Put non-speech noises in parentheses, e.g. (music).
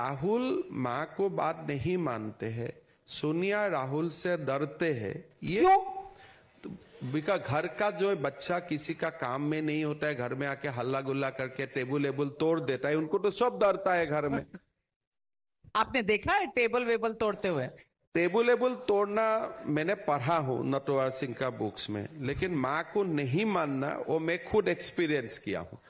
राहुल माँ को बात नहीं मानते हैं सोनिया राहुल से डरते हैं ये क्यों तो बिका घर का जो बच्चा किसी का काम में नहीं होता है घर में आके हल्ला गुल्ला करके टेबल वेबल तोड़ देता है उनको तो सब डरता है घर में (laughs) आपने देखा है टेबल वेबल तोड़ते हुए टेबल वेबल तोड़ना मैंने पढ़ा हूँ नटवर सिंह का बुक्स में लेकिन माँ को नहीं मानना वो मैं खुद एक्सपीरियंस किया हूँ